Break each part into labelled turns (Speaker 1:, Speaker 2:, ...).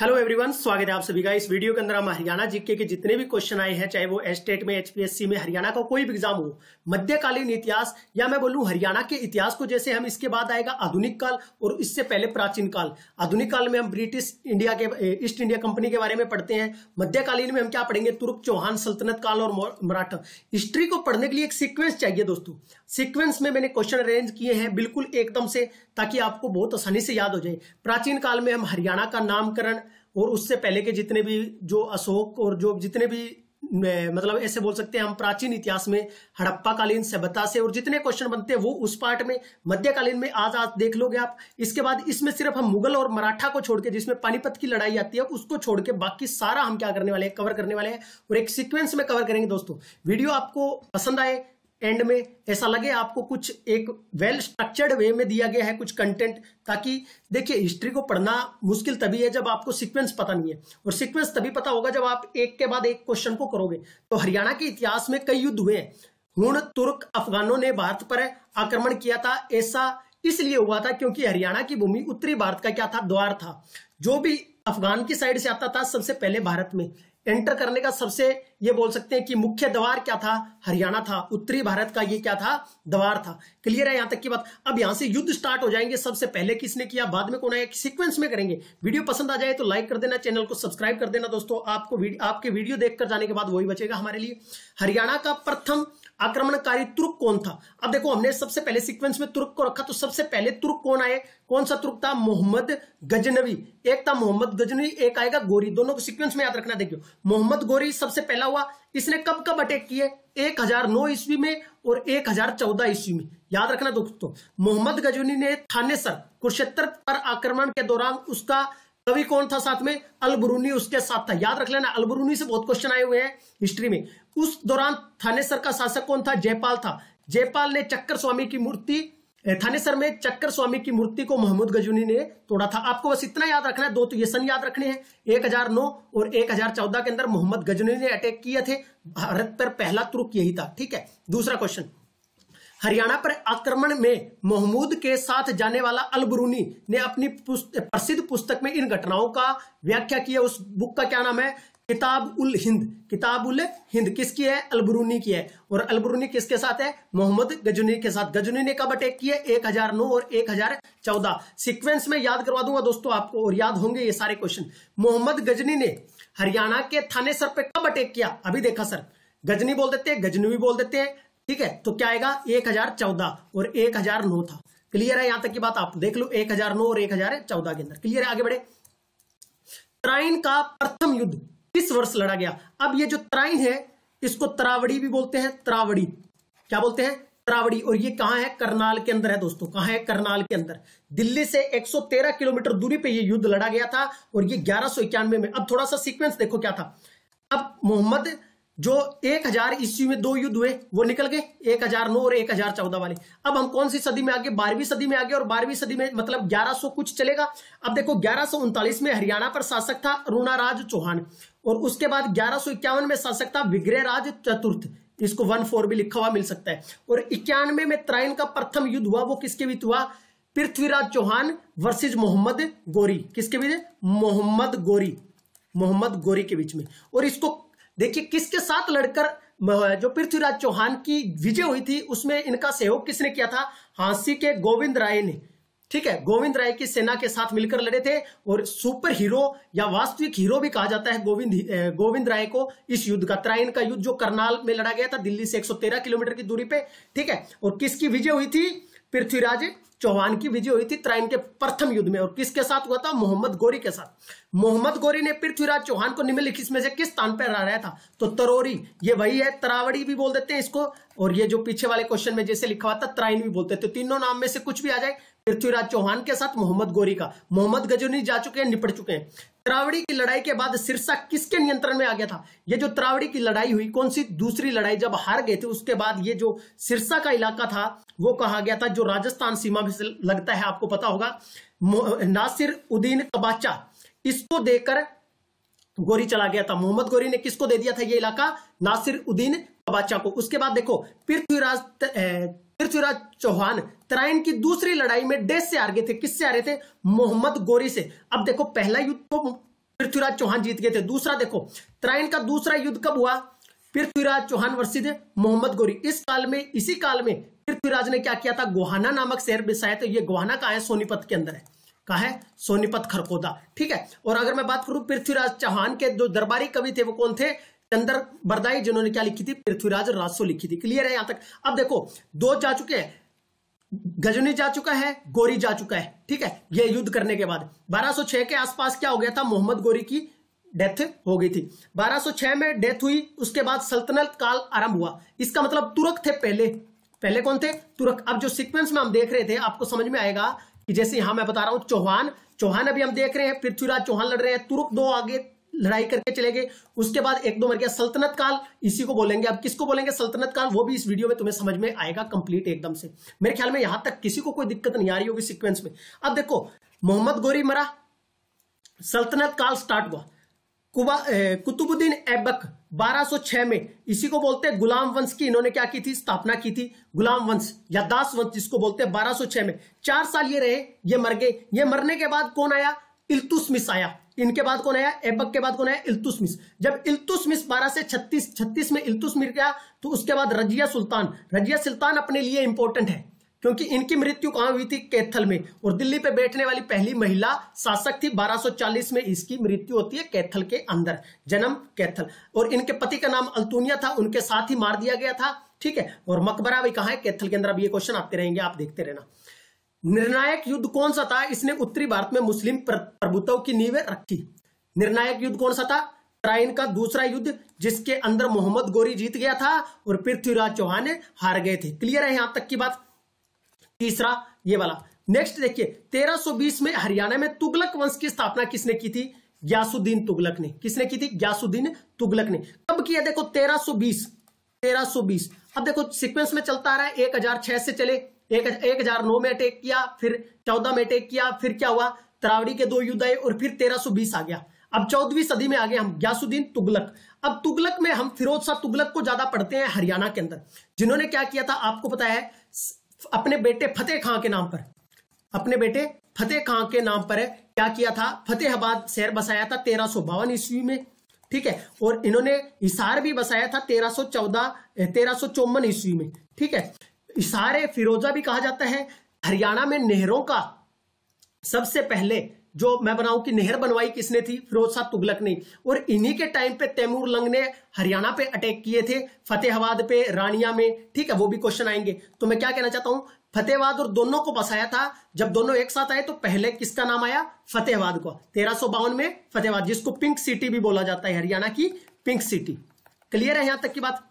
Speaker 1: hello everyone स्वागत है आप सभी का इस वीडियो के अंदर हम हरियाणा जीके के जितने भी क्वेश्चन आए हैं चाहे वो एस्टेट में एचपीएससी में हरियाणा का कोई भी एग्जाम हो मध्यकालीन इतिहास या मैं बोलूं हरियाणा के इतिहास को जैसे हम इसके बाद आएगा आधुनिक काल और इससे पहले प्राचीन काल आधुनिक काल में हम ब्रिटिश इंडिया के ईस्ट इंडिया कंपनी के बारे में पढ़ते हैं मध्यकालीन में हम क्या पढ़ेंगे तुर्क चौहान सल्तनत काल और मराठा हिस्ट्री को पढ़ने के लिए एक सिक्वेंस चाहिए दोस्तों सिक्वेंस में मैंने क्वेश्चन अरेंज किए हैं बिल्कुल एकदम से ताकि आपको बहुत आसानी से याद हो जाए प्राचीन काल में हम हरियाणा का नामकरण और उससे पहले के जितने भी जो अशोक और जो जितने भी मतलब ऐसे बोल सकते हैं हम प्राचीन इतिहास में हड़प्पाकालीन सभ्यता से और जितने क्वेश्चन बनते हैं वो उस पार्ट में मध्यकालीन में आज आज देख लोगे आप इसके बाद इसमें सिर्फ हम मुगल और मराठा को छोड़ के जिसमें पानीपत की लड़ाई आती है उसको छोड़ के बाकी सारा हम क्या करने वाले हैं कवर करने वाले हैं और एक सिक्वेंस में कवर करेंगे दोस्तों वीडियो आपको पसंद आए एंड में ऐसा लगे आपको कुछ एक वेल स्ट्रक्चर्ड वे में दिया गया है कुछ कंटेंट ताकि देखिए हिस्ट्री को पढ़ना मुश्किल तभी है जब आपको सीक्वेंस पता नहीं है और सीक्वेंस तभी पता होगा जब आप एक के बाद एक क्वेश्चन को करोगे तो हरियाणा के इतिहास में कई युद्ध हुए हैं तुर्क अफगानों ने भारत पर आक्रमण किया था ऐसा इसलिए हुआ था क्योंकि हरियाणा की भूमि उत्तरी भारत का क्या था द्वार था जो भी अफगान की साइड से आता था सबसे पहले भारत में एंटर करने का सबसे ये बोल सकते हैं कि मुख्य द्वार क्या था हरियाणा था उत्तरी भारत का ये क्या था द्वार था क्लियर है यहां तक की बात अब यहां से युद्ध स्टार्ट हो जाएंगे सबसे पहले किसने किया बाद में कौन आया सीक्वेंस में करेंगे वीडियो पसंद आ जाए तो लाइक कर देना चैनल को सब्सक्राइब कर देना दोस्तों आपको वीडियो, आपके वीडियो देखकर जाने के बाद वही बचेगा हमारे लिए हरियाणा का प्रथम आक्रमणकारी तुर्क कौन था अब देखो हमने सबसे पहले सीक्वेंस में तुर्क को रखा तो सबसे पहले तुर्क कौन आए कौन सा तुर्क था मोहम्मद गजनवी एक था मोहम्मद गजनवी एक आएगा गोरी दोनों को सीक्वेंस में याद रखना देखियो मोहम्मद गोरी सबसे पहला हुआ इसने कब कब अटैक किए एक हजार नौ ईस्वी में और एक हजार चौदह ईस्वी में याद रखना दोस्तों मोहम्मद गजनी ने थानेसर कुरुक्षेत्र पर आक्रमण के दौरान उसका कवि कौन था साथ में अलबरूनी उसके साथ था याद रख लेना अलबरूनी से बहुत क्वेश्चन आए हुए हैं हिस्ट्री में उस दौरान थानेसर का शासक कौन था जयपाल था जयपाल ने चक्कर स्वामी की मूर्ति थानेसर में चक्कर स्वामी की मूर्ति को मोहम्मद गजुनी ने तोड़ा था आपको बस इतना याद रखना है दो तो ये सन याद रखने हैं 1009 और 1014 के अंदर मोहम्मद गजनी ने अटैक किए थे भारत पर पहला तुर्क यही था ठीक है दूसरा क्वेश्चन हरियाणा पर आक्रमण में महमूद के साथ जाने वाला अलबरूनी ने अपनी प्रसिद्ध पुस्तक में इन घटनाओं का व्याख्या किया उस बुक का क्या नाम है किताब उल हिंद किताब उल हिंद किसकी है अलबरूनी की है और अलबरूनी किसके साथ है मोहम्मद गजनी के साथ गजनी ने कब अटैक किया एक हजार नौ और एक हजार चौदह सिक्वेंस में याद करवा दूंगा दोस्तों आपको और याद होंगे ये सारे क्वेश्चन मोहम्मद गजनी ने हरियाणा के थानेसर पे कब अटैक किया अभी देखा सर गजनी बोल देते हैं गजनी बोल देते हैं ठीक है तो क्या आएगा एक हजार चौदह और एक हजार नौ था क्लियर है यहां तक की बात आप देख लो एक हजार नौ और एक हजार चौदह के अंदर क्लियर है आगे बढ़े ट्राइन का प्रथम युद्ध किस वर्ष लड़ा गया अब ये जो तराई है इसको त्रावड़ी भी बोलते हैं त्रावड़ी क्या बोलते हैं त्रावड़ी और ये कहां है करनाल के अंदर है दोस्तों कहां है करनाल के अंदर दिल्ली से 113 किलोमीटर दूरी पे ये युद्ध लड़ा गया था और ये ग्यारह में अब थोड़ा सा सीक्वेंस देखो क्या था अब मोहम्मद जो 1000 हजार ईस्वी में दो युद्ध हुए वो निकल गए 1009 और 1014 वाले अब हम कौन सी सदी में आगे बारहवीं सदी में आगे और बारहवीं सदी में मतलब 1100 कुछ चलेगा अब देखो ग्यारह में हरियाणा पर शासक था अरुणा राज चौहान और उसके बाद ग्यारह में शासक था विग्रहराज चतुर्थ इसको वन फोर भी लिखा हुआ मिल सकता है और इक्यानवे में त्राइन का प्रथम युद्ध हुआ वो किसके बीच हुआ पृथ्वीराज चौहान वर्सेज मोहम्मद गोरी किसके बीच मोहम्मद गोरी मोहम्मद गोरी के बीच में और इसको देखिए किसके साथ लड़कर जो पृथ्वीराज चौहान की विजय हुई थी उसमें इनका सहयोग किसने किया था हांसी के गोविंद राय ने ठीक है गोविंद राय की सेना के साथ मिलकर लड़े थे और सुपर हीरो या वास्तविक हीरो भी कहा जाता है गोविंद गोविंद राय को इस युद्ध का त्राइन का युद्ध जो करनाल में लड़ा गया था दिल्ली से 113 किलोमीटर की दूरी पे ठीक है और किसकी विजय हुई थी पृथ्वीराज चौहान की विजय हुई थी त्राइन के प्रथम युद्ध में और किसके साथ हुआ था मोहम्मद गोरी के साथ मोहम्मद गोरी ने पृथ्वीराज चौहान को निम्नलिखित में से किस स्थान पर हरा रहा था तो तरोरी ये वही है तरावड़ी भी बोल देते हैं इसको और ये जो पीछे वाले क्वेश्चन में जैसे लिखा हुआ था त्राइन भी बोलते थे तो तीनों नाम में से कुछ भी आ जाए पृथ्वीराज चौहान के साथ मोहम्मद गोरी का मोहम्मद गजनी जा चुके हैं निपट चुके हैं त्रावड़ी की लड़ाई के बाद सिरसा किसके नियंत्रण में आ गया था ये जो त्रावड़ी की लड़ाई हुई कौन सी दूसरी लड़ाई जब हार गए थे उसके बाद ये जो सिरसा का इलाका था वो कहा गया था जो राजस्थान सीमा में लगता है आपको पता होगा नासिर उद्दीन कबाचा इसको देकर गोरी चला गया था मोहम्मद गोरी ने किसको दे दिया था ये इलाका नासिर उद्दीन कबाचा को उसके बाद देखो पृथ्वीराज पृथ्वीराज चौहान तराइन की दूसरी लड़ाई में डेस से आ गए थे किससे आ रहे थे मोहम्मद गोरी से अब देखो पहला युद्ध तो पृथ्वीराज चौहान जीत गए थे दूसरा देखो तराइन का दूसरा युद्ध कब हुआ पृथ्वीराज चौहान वर्षिद मोहम्मद गोरी इस काल में इसी काल में पृथ्वीराज ने क्या किया था गोहाना नामक शहर बिसाया था ये गोहाना कहा है सोनीपत के अंदर है कहा है सोनीपत खरकोदा ठीक है और अगर मैं बात करूं पृथ्वीराज चौहान के जो दरबारी कवि थे वो कौन थे चंद्र बरदाई जिन्होंने क्या लिखी थी पृथ्वीराज रासो लिखी थी क्लियर है यहां तक अब देखो दो जा चुके हैं गजनी जा चुका है गोरी जा चुका है ठीक है ये युद्ध करने के बाद 1206 के आसपास क्या हो गया था मोहम्मद गोरी की डेथ हो गई थी 1206 में डेथ हुई उसके बाद सल्तनत काल आरंभ हुआ इसका मतलब तुरक थे पहले पहले कौन थे तुरक अब जो सीक्वेंस में हम देख रहे थे आपको समझ में आएगा कि जैसे यहां मैं बता रहा हूं चौहान चौहान अभी हम देख रहे हैं पृथ्वीराज चौहान लड़ रहे हैं तुरक दो आगे लड़ाई करके चले गए उसके बाद एक दो मर गया सल्तनत काल इसी को बोलेंगे अब किसको बोलेंगे सल्तनत काल वो भी इस वीडियो में तुम्हें समझ में आएगा कंप्लीट एकदम से मेरे ख्याल में यहां तक किसी को कोई दिक्कत नहीं आ रही होगी सिक्वेंस में अब देखो मोहम्मद गोरी मरा सल्तनत काल स्टार्ट हुआ कुतुबुद्दीन ऐबक 1206 में इसी को बोलते हैं गुलाम वंश की इन्होंने क्या की थी स्थापना की थी गुलाम वंश या दास वंश जिसको बोलते हैं 1206 में चार साल ये रहे ये मर गए ये मरने के बाद कौन आया इल्तुसमिस आया इनके बाद कौन आया एबक के बाद कौन आया इल्तुसमिस जब इल्तुसमिस बारह से छत्तीस छत्तीस में इल्तुसमिर गया तो उसके बाद रजिया सुल्तान रजिया सुल्तान अपने लिए इंपॉर्टेंट है क्योंकि इनकी मृत्यु कहां हुई थी कैथल में और दिल्ली पे बैठने वाली पहली महिला शासक थी 1240 में इसकी मृत्यु होती है कैथल के अंदर जन्म कैथल और इनके पति का नाम अल्तुनिया था उनके साथ ही मार दिया गया था ठीक है और मकबरा भी कहा है कैथल के अंदर अब ये क्वेश्चन आते रहेंगे आप देखते रहना निर्णायक युद्ध कौन सा था इसने उत्तरी भारत में मुस्लिम प्रभुत्व की नींव रखी निर्णायक युद्ध कौन सा था ट्राइन का दूसरा युद्ध जिसके अंदर मोहम्मद गोरी जीत गया था और पृथ्वीराज चौहान हार गए थे क्लियर है यहां तक की बात तीसरा ये वाला नेक्स्ट देखिए 1320 में हरियाणा में तुगलक वंश की स्थापना किसने की थी ग्यासुद्दीन तुगलक ने किसने की थी ग्यासुद्दीन तुगलक ने कब किया देखो 1320 1320 अब देखो सीक्वेंस में चलता आ रहा है 1006 से चले एक एक हजार नौ में अटैक किया फिर चौदह में अटैक किया फिर क्या हुआ त्रावड़ी के दो युद्ध आए और फिर तेरह सौ बीस आ गया अब चौदहवीं सदी में आ गए हम ग्यासुद्दीन तुगलक अब तुगलक में हम फिरोज शाह तुगलक को ज्यादा पढ़ते हैं हरियाणा के अंदर जिन्होंने क्या किया था आपको पता है अपने बेटे फतेह खां के नाम पर अपने बेटे फतेह खां के नाम पर क्या किया था फतेहबाद शहर बसाया था तेरह सो बावन ईस्वी में ठीक है और इन्होंने हिसार भी बसाया था तेरह सो चौदह तेरह सो चौवन ईस्वी में ठीक है इशारे फिरोजा भी कहा जाता है हरियाणा में नहरों का सबसे पहले जो मैं बनाऊं कि नहर बनवाई किसने थी फिरोज शाह तुगलक ने और इन्हीं के टाइम पे तैमूर लंग ने हरियाणा पे अटैक किए थे फतेहाबाद पे रानिया में ठीक है वो भी क्वेश्चन आएंगे तो मैं क्या कहना चाहता हूं फतेहबाद और दोनों को बसाया था जब दोनों एक साथ आए तो पहले किसका नाम आया फतेहबाद को तेरह में फतेहबाद जिसको पिंक सिटी भी बोला जाता है हरियाणा की पिंक सिटी क्लियर है यहां तक की बात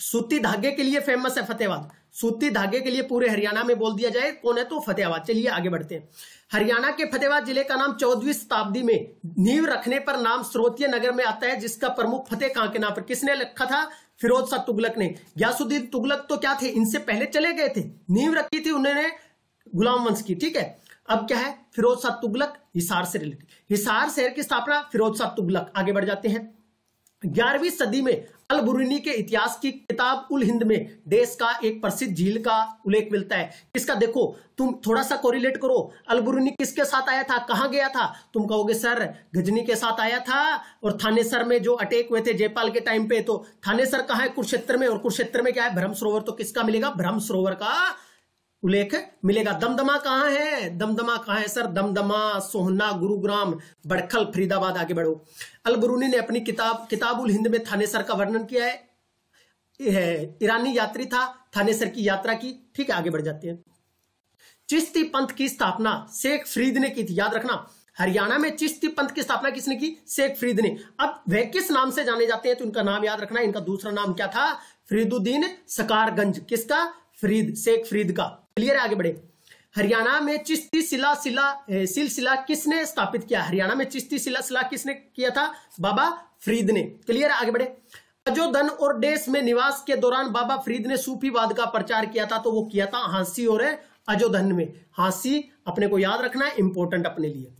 Speaker 1: सूती धागे के लिए फेमस है फतेहाबाद सूती धागे के लिए पूरे हरियाणा में बोल दिया जाए कौन है तो फतेहाबाद चलिए आगे बढ़ते हैं हरियाणा के फतेहाबाद जिले का नाम चौदहवीं शताब्दी में नींव रखने पर नाम स्रोतीय नगर में आता है जिसका प्रमुख फतेह कहां के नाम पर किसने रखा था फिरोज शाह तुगलक ने गयासुद्दीन तुगलक तो क्या थे इनसे पहले चले गए थे नींव रखी थी उन्होंने गुलाम वंश की ठीक है अब क्या है फिरोज शाह तुगलक हिसार से रिलेटेड हिसार शहर की स्थापना फिरोज शाह तुगलक आगे बढ़ जाते हैं ग्यारहवीं सदी में अलबुरुनी के इतिहास की किताब उल हिंद में देश का एक प्रसिद्ध झील का उल्लेख मिलता है किसका देखो तुम थोड़ा सा कोरिलेट करो अलबुरुनी किसके साथ आया था कहाँ गया था तुम कहोगे सर गजनी के साथ आया था और थानेसर में जो अटैक हुए थे जयपाल के टाइम पे तो थानेसर कहा है कुरुक्षेत्र में और कुरुक्षेत्र में क्या है भ्रम सरोवर तो किसका मिलेगा भ्रम सरोवर का उल्लेख मिलेगा दमदमा कहाँ है दमदमा कहाँ है सर दमदमा सोहना गुरुग्राम बड़खल फरीदाबाद आगे बढ़ो अलबरूनी ने अपनी किताब किताबुल हिंद में थानेसर का वर्णन किया है ईरानी यात्री था थानेसर की यात्रा की ठीक है आगे बढ़ जाते हैं चिश्ती पंथ की स्थापना शेख फरीद ने की थी याद रखना हरियाणा में चिश्ती पंथ की स्थापना किसने की शेख फरीद ने अब वह किस नाम से जाने जाते हैं तो इनका नाम याद रखना इनका दूसरा नाम क्या था फरीदुद्दीन सकारगंज किसका फरीद शेख फरीद का क्लियर आगे बढ़े हरियाणा में चिश्ती सिला सिला सिलसिला किसने स्थापित किया हरियाणा में चिश्ती सिला सिला किसने किया था बाबा फरीद ने क्लियर आगे बढ़े अजोधन और देश में निवास के दौरान बाबा फरीद ने सूफीवाद का प्रचार किया था तो वो किया था हांसी और अजोधन में हांसी अपने को याद रखना है इंपॉर्टेंट अपने लिए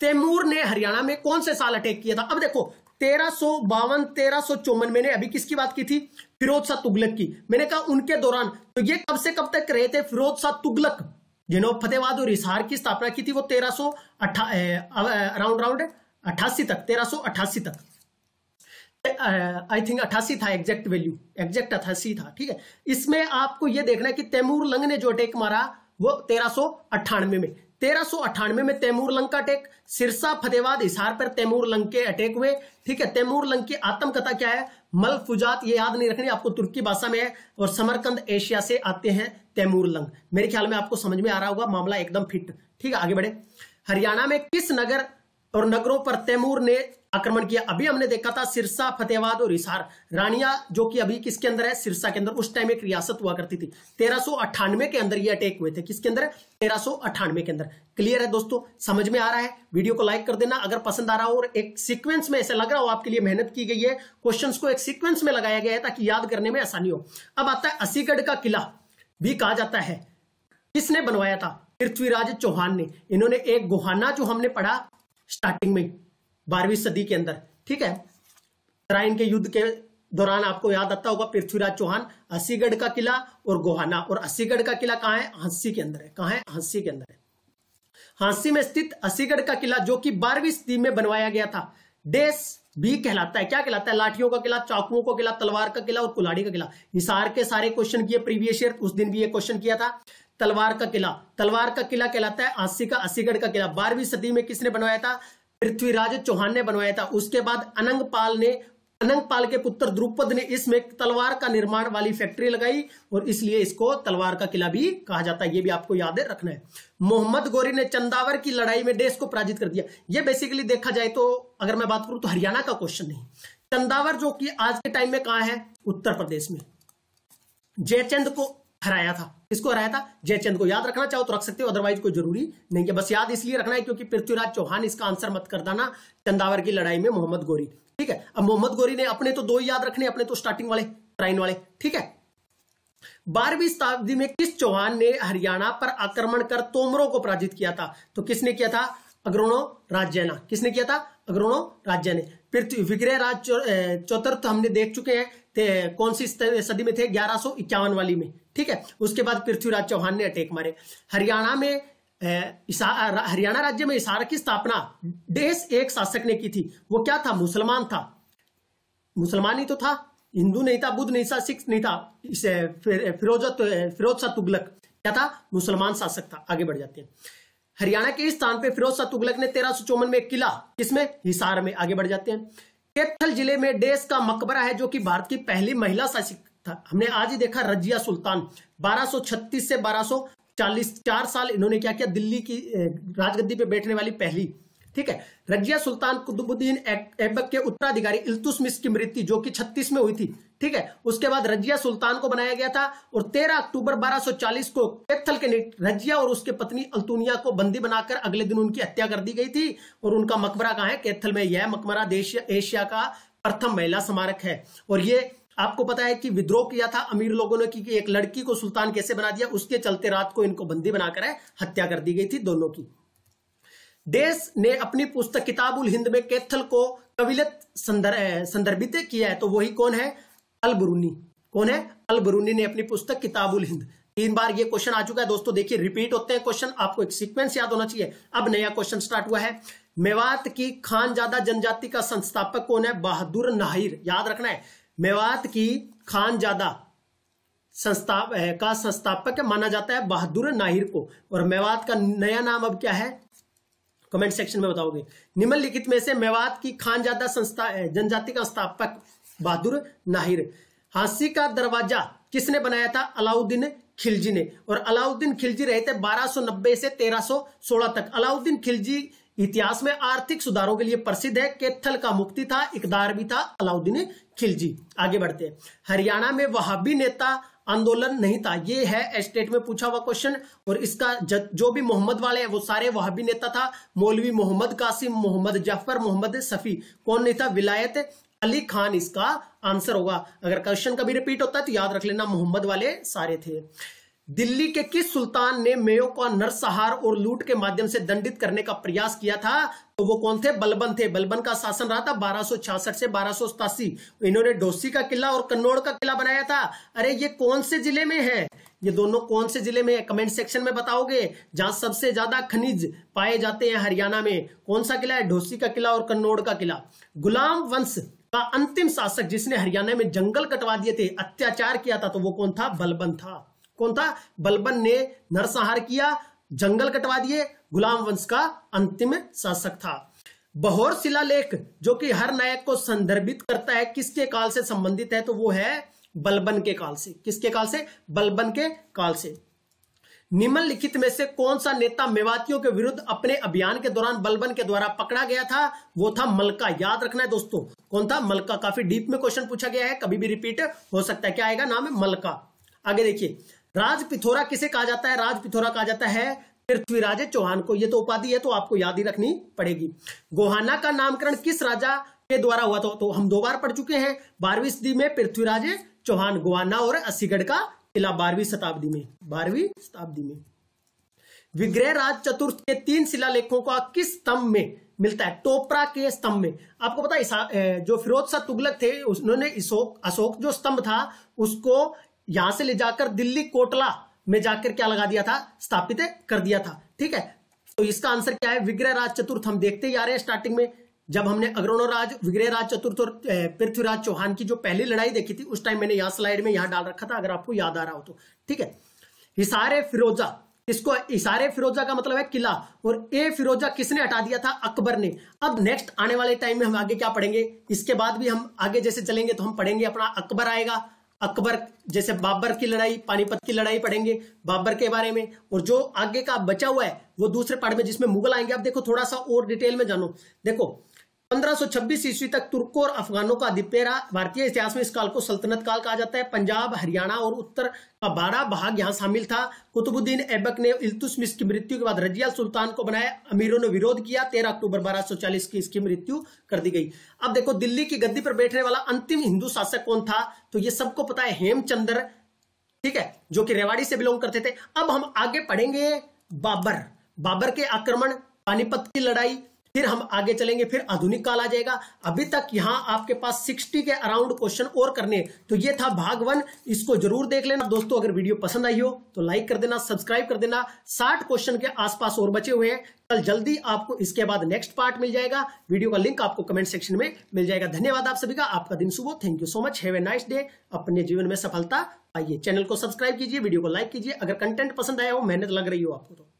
Speaker 1: तैमूर ने हरियाणा में कौन से साल अटैक किया था अब देखो तेरह सो मैंने अभी किसकी बात की थी फिरोज शाह तुगलक की मैंने कहा उनके दौरान तो ये कब से कब तक रहे थे फिरोज शाह तुगलक जिन्होंने फतेहबाद और इसहार की स्थापना की थी वो तेरह सो अठा राउंड राउंड अट्ठासी तक तेरह तक आई थिंक अठासी था एग्जैक्ट वैल्यू एग्जैक्ट अठासी था ठीक है इसमें आपको यह देखना है कि तैमूर लंग ने जो अटैक मारा वो तेरह में तेरह में तैमूर लंग का अटैक सिरसा फतेहबाद हिसार पर तैमूर लंग के अटैक हुए ठीक है तैमूर लंग की आत्मकथा क्या है मल फुजात ये याद नहीं रखनी आपको तुर्की भाषा में है और समरकंद एशिया से आते हैं तैमूर लंग मेरे ख्याल में आपको समझ में आ रहा होगा मामला एकदम फिट ठीक है आगे बढ़े हरियाणा में किस नगर और नगरों पर तैमूर ने आक्रमण किया अभी हमने देखा था सिरसा फतेहाबाद और हिसार रानिया जो कि अभी किसके अंदर है सिरसा के अंदर उस टाइम एक रियासत हुआ करती थी तेरह के अंदर ये अटैक हुए थे किसके अंदर तेरह के अंदर क्लियर है दोस्तों समझ में आ रहा है वीडियो को लाइक कर देना अगर पसंद आ रहा हो और एक सीक्वेंस में ऐसा लग रहा हो आपके लिए मेहनत की गई है क्वेश्चंस को एक सीक्वेंस में लगाया गया है ताकि याद करने में आसानी हो अब आता है असीगढ़ का किला भी कहा जाता है किसने बनवाया था पृथ्वीराज चौहान ने इन्होंने एक गुहाना जो हमने पढ़ा स्टार्टिंग में बारहवीं सदी के अंदर ठीक है तराइन के युद्ध के दौरान आपको याद आता होगा पृथ्वीराज चौहान असीगढ़ का किला और गोहाना और असीगढ़ का किला कहां है हंसी के अंदर है कहां है हंसी के अंदर है हांसी में स्थित असीगढ़ का किला जो कि बारहवीं सदी में बनवाया गया था डेस भी कहलाता है क्या कहलाता है लाठियों का किला चाकुओं का किला तलवार का किला और कुलाड़ी का किला हिसार के सारे क्वेश्चन किए प्रीवियस ईयर उस दिन भी ये क्वेश्चन किया था तलवार का किला तलवार का किला कहलाता है हांसी का असीगढ़ का किला बारहवीं सदी में किसने बनवाया था पृथ्वीराज चौहान ने बनवाया था उसके बाद अनंगपाल ने अनंगपाल के पुत्र द्रुपद ने इसमें तलवार का निर्माण वाली फैक्ट्री लगाई और इसलिए इसको तलवार का किला भी कहा जाता है ये भी आपको याद रखना है मोहम्मद गोरी ने चंदावर की लड़ाई में देश को पराजित कर दिया ये बेसिकली देखा जाए तो अगर मैं बात करूं तो हरियाणा का क्वेश्चन नहीं चंदावर जो कि आज के टाइम में कहा है उत्तर प्रदेश में जयचंद को हराया था किसको हराया था जयचंद को याद रखना चाहो तो रख सकते हो अदरवाइज कोई जरूरी नहीं है बस याद इसलिए रखना है क्योंकि पृथ्वीराज चौहान इसका आंसर मत कर दाना चंदावर की लड़ाई में मोहम्मद गोरी ठीक है अब मोहम्मद गोरी ने अपने तो दो ही याद रखने अपने तो स्टार्टिंग वाले ट्राइन वाले ठीक है बारहवीं शताब्दी में किस चौहान ने हरियाणा पर आक्रमण कर तोमरों को पराजित किया था तो किसने किया था अग्रोणो राज्य किसने किया था अग्रोणो राज्य ने पृथ्वी विग्रह राज चौतर्थ हमने देख चुके हैं कौन सी सदी में थे ग्यारह वाली में ठीक है उसके बाद पृथ्वीराज चौहान ने अटैक मारे हरियाणा में हरियाणा राज्य में इशारा की स्थापना देश एक शासक ने की थी वो क्या था मुसलमान था मुसलमान ही तो था हिंदू नहीं था बुद्ध नहीं था सिख नहीं था इसे फिरोज फिरोज सा तुगलक क्या था मुसलमान शासक था आगे बढ़ जाते हैं हरियाणा के इस स्थान पे फिरोज सा तुगलक ने तेरह सौ चौवन में एक किला किसमें हिसार में आगे बढ़ जाते हैं कैथल जिले में देश का मकबरा है जो कि भारत की पहली महिला शासिक था हमने आज ही देखा रजिया सुल्तान 1236 से 1240 चार साल इन्होंने क्या किया दिल्ली की राजगद्दी पे बैठने वाली पहली ठीक है रजिया सुल्तान कुतुबुद्दीन ऐबक के उत्तराधिकारी इल्तुसमिस की मृत्यु जो कि 36 में हुई थी ठीक है उसके बाद रजिया सुल्तान को बनाया गया था और 13 अक्टूबर 1240 को कैथल के नेट रजिया और उसके पत्नी अल्तुनिया को बंदी बनाकर अगले दिन उनकी हत्या कर दी गई थी और उनका मकबरा कहा है कैथल में यह मकबरा एशिया का प्रथम महिला स्मारक है और ये आपको पता है कि विद्रोह किया था अमीर लोगों ने कि एक लड़की को सुल्तान कैसे बना दिया उसके चलते रात को इनको बंदी बनाकर हत्या कर दी गई थी दोनों की देश ने अपनी पुस्तक किताबुल हिंद में कैथल को कविलत संदर्भित किया है तो वही कौन है अल बरूनी कौन है अल बरूनी ने अपनी पुस्तक किताबुल हिंद तीन बार ये क्वेश्चन आ चुका है दोस्तों देखिए रिपीट होते हैं क्वेश्चन आपको एक सीक्वेंस याद होना चाहिए अब नया क्वेश्चन स्टार्ट हुआ है मेवात की खान ज्यादा जनजाति का संस्थापक कौन है बहादुर नाहिर याद रखना है मेवात की खानजादा संस्था का संस्थापक माना जाता है बहादुर नाहिर को और मेवात का नया नाम अब क्या है कमेंट सेक्शन में बताओगे निम्नलिखित में से मेवात की खानजादा संस्था जनजाति का स्थापक बहादुर नाहिर हांसी का दरवाजा किसने बनाया था अलाउद्दीन खिलजी ने और अलाउद्दीन खिलजी रहे थे 1290 से 1316 तक अलाउद्दीन खिलजी इतिहास में आर्थिक सुधारों के लिए प्रसिद्ध है केथल का मुक्ति था इकदार भी था अलाउद्दीन खिलजी आगे बढ़ते हैं हरियाणा में भी नेता आंदोलन नहीं था ये है स्टेट में पूछा हुआ क्वेश्चन और इसका जो भी मोहम्मद वाले हैं वो सारे भी नेता था मौलवी मोहम्मद कासिम मोहम्मद जफर मोहम्मद सफी कौन नहीं था विलायत अली खान इसका आंसर होगा अगर क्वेश्चन कभी रिपीट होता है तो याद रख लेना मोहम्मद वाले सारे थे दिल्ली के किस सुल्तान ने मेयो का नरसहार और लूट के माध्यम से दंडित करने का प्रयास किया था तो वो कौन थे बलबन थे बलबन का शासन रहा था 1266 से बारह इन्होंने डोसी का किला और कन्नौड़ का किला बनाया था अरे ये कौन से जिले में है ये दोनों कौन से जिले में है कमेंट सेक्शन में बताओगे जहां सबसे ज्यादा खनिज पाए जाते हैं हरियाणा में कौन सा किला है ढोसी का किला और कन्नौड़ का किला गुलाम वंश का अंतिम शासक जिसने हरियाणा में जंगल कटवा दिए थे अत्याचार किया था तो वो कौन था बलबन था कौन था बलबन ने नरसंहार किया जंगल कटवा दिए गुलाम वंश का अंतिम शासक था बहोर शिलालेख जो कि हर नायक को संदर्भित करता है किसके काल से संबंधित है तो वो है बलबन के काल से किसके काल से बलबन के काल से निम्नलिखित में से कौन सा नेता मेवातियों के विरुद्ध अपने अभियान के दौरान बलबन के द्वारा पकड़ा गया था वो था मलका याद रखना है दोस्तों कौन था मलका काफी डीप में क्वेश्चन पूछा गया है कभी भी रिपीट हो सकता है क्या आएगा नाम है मलका आगे देखिए राज पिथोरा किसे कहा जाता है राज पिथोरा कहा जाता है पृथ्वीराज चौहान को यह तो उपाधि है तो आपको याद ही रखनी पड़ेगी गोहाना का नामकरण किस राजा के द्वारा हुआ था तो हम दो बार पढ़ चुके हैं बारहवीं सदी में पृथ्वीराज चौहान गोहाना और असीगढ़ का किला बारहवीं शताब्दी में बारहवीं शताब्दी में विग्रह राज चतुर्थ के तीन शिलालेखों का किस स्तंभ में मिलता है टोपरा के स्तंभ में आपको पता है जो फिरोज शाह तुगलक थे उन्होंने अशोक जो स्तंभ था उसको यहां से ले जाकर दिल्ली कोटला में जाकर क्या लगा दिया था स्थापित कर दिया था ठीक है तो इसका आंसर क्या है विग्रह राज चतुर्थ हम देखते ही आ रहे हैं स्टार्टिंग में जब हमने अग्रणो राज विग्रह राज चतुर्थ और पृथ्वीराज चौहान की जो पहली लड़ाई देखी थी उस टाइम मैंने यहां स्लाइड में यहां डाल रखा था अगर आपको याद आ रहा हो तो ठीक है हिसारे फिरोजा इसको इशारे फिरोजा का मतलब है किला और ए फिरोजा किसने हटा दिया था अकबर ने अब नेक्स्ट आने वाले टाइम में हम आगे क्या पढ़ेंगे इसके बाद भी हम आगे जैसे चलेंगे तो हम पढ़ेंगे अपना अकबर आएगा अकबर जैसे बाबर की लड़ाई पानीपत की लड़ाई पढ़ेंगे बाबर के बारे में और जो आगे का बचा हुआ है वो दूसरे पार्ट में जिसमें मुगल आएंगे आप देखो थोड़ा सा और डिटेल में जानो देखो 1526 ईस्वी तक तुर्कों और अफगानों का अधिपेरा भारतीय इतिहास में इस काल को सल्तनत काल कहा जाता है पंजाब हरियाणा और उत्तर का बारह भाग यहाँ शामिल था कुतुबुद्दीन ऐबक ने इल्तुसमिस की मृत्यु के बाद रजिया सुल्तान को बनाया अमीरों ने विरोध किया 13 अक्टूबर 1240 की इसकी मृत्यु कर दी गई अब देखो दिल्ली की गद्दी पर बैठने वाला अंतिम हिंदू शासक कौन था तो ये सबको पता है हेमचंद्र ठीक है जो कि रेवाड़ी से बिलोंग करते थे अब हम आगे पढ़ेंगे बाबर बाबर के आक्रमण पानीपत की लड़ाई फिर हम आगे चलेंगे फिर आधुनिक काल आ जाएगा अभी तक यहाँ आपके पास 60 के अराउंड क्वेश्चन और करने तो ये था भाग वन इसको जरूर देख लेना दोस्तों अगर वीडियो पसंद आई हो तो लाइक कर देना सब्सक्राइब कर देना 60 क्वेश्चन के आसपास और बचे हुए हैं कल जल्दी आपको इसके बाद नेक्स्ट पार्ट मिल जाएगा वीडियो का लिंक आपको कमेंट सेक्शन में मिल जाएगा धन्यवाद आप सभी का आपका दिन सुबह thank you so much have a nice day अपने जीवन में सफलता आइए चैनल को सब्सक्राइब कीजिए वीडियो को लाइक कीजिए अगर कंटेंट पसंद आया हो मेहनत लग रही हो आपको तो